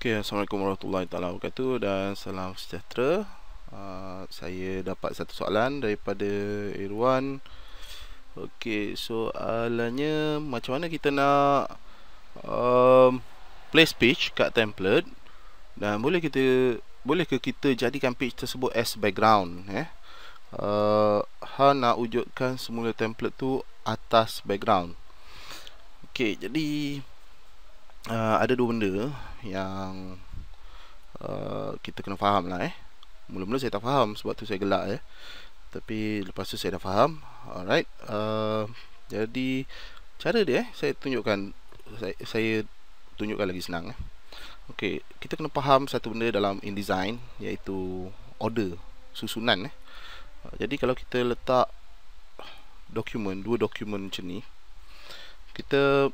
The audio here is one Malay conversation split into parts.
Okay, Assalamualaikum warahmatullahi taala wabarakatuh dan salam sejahtera. Uh, saya dapat satu soalan daripada Irwan. Okey, soalannya macam mana kita nak um, place page kat template dan boleh kita boleh ke kita jadikan page tersebut as background eh? Uh, ha nak wujudkan semula template tu atas background. Okey, jadi uh, ada dua benda yang uh, kita kena faham lah eh. Mula-mula saya tak faham sebab tu saya gelak eh. Tapi lepas tu saya dah faham. Alright. Uh, jadi cara dia eh, saya tunjukkan saya, saya tunjukkan lagi senang eh. Okey, kita kena faham satu benda dalam InDesign iaitu order susunan eh. Jadi kalau kita letak dokumen, dua dokumen macam ni, kita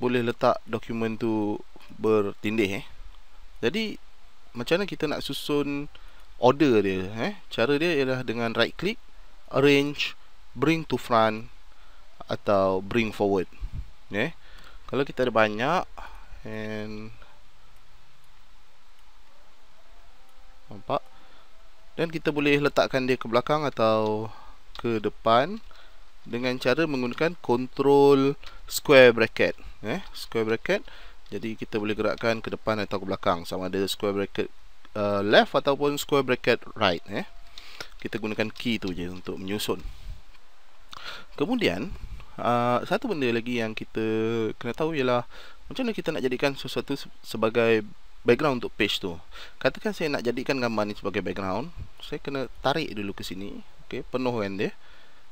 boleh letak dokumen tu bertindih eh. Jadi macam mana kita nak susun order dia eh? Cara dia ialah dengan right click, arrange, bring to front atau bring forward. Eh? Kalau kita ada banyak and nampak dan kita boleh letakkan dia ke belakang atau ke depan dengan cara menggunakan control square bracket eh, square bracket jadi kita boleh gerakkan ke depan atau ke belakang sama ada square bracket uh, left ataupun square bracket right eh. kita gunakan key tu je untuk menyusun kemudian uh, satu benda lagi yang kita kena tahu ialah macam mana kita nak jadikan sesuatu sebagai background untuk page tu katakan saya nak jadikan gambar ni sebagai background saya kena tarik dulu ke sini okay, penuh kan dia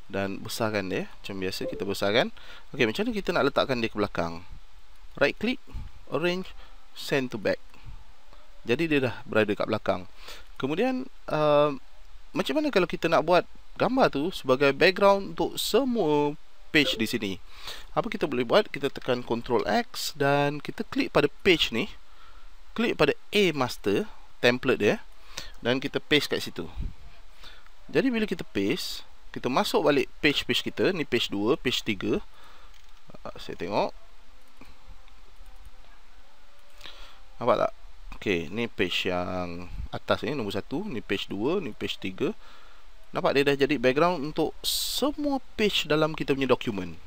dan besarkan dia macam biasa kita besarkan okey macam mana kita nak letakkan dia ke belakang right click arrange send to back jadi dia dah berada kat belakang kemudian uh, macam mana kalau kita nak buat gambar tu sebagai background untuk semua page di sini apa kita boleh buat kita tekan control x dan kita klik pada page ni klik pada a master template dia dan kita paste kat situ jadi bila kita paste kita masuk balik page-page kita ni page 2 page 3 ah, saya tengok nampak tak Okey, ni page yang atas ni nombor 1 ni page 2 ni page 3 nampak dia dah jadi background untuk semua page dalam kita punya dokumen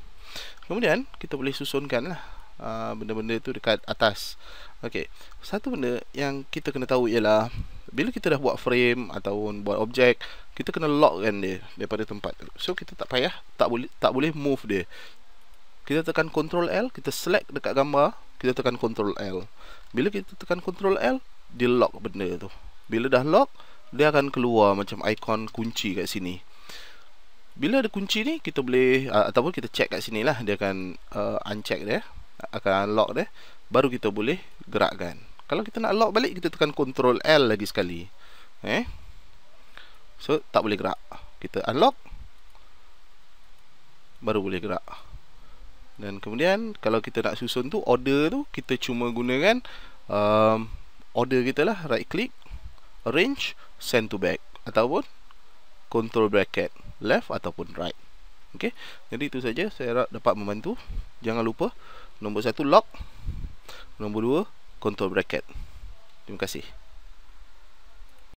kemudian kita boleh susunkan lah ah, benda-benda tu dekat atas Okey, satu benda yang kita kena tahu ialah bila kita dah buat frame atau buat objek kita kena lock kan dia daripada tempat tu so kita tak payah tak boleh tak boleh move dia kita tekan control L kita select dekat gambar kita tekan control L bila kita tekan control L dia lock benda tu bila dah lock dia akan keluar macam ikon kunci kat sini bila ada kunci ni kita boleh ataupun kita check kat sini lah dia akan uh, uncheck dia akan unlock dia baru kita boleh gerakkan kalau kita nak lock balik kita tekan control L lagi sekali. Eh. So tak boleh gerak. Kita unlock baru boleh gerak. Dan kemudian kalau kita nak susun tu order tu kita cuma gunakan um, order kita lah right click arrange send to back ataupun control bracket left ataupun right. okay. Jadi itu saja saya harap dapat membantu. Jangan lupa nombor 1 lock, nombor 2 control bracket. Terima kasih.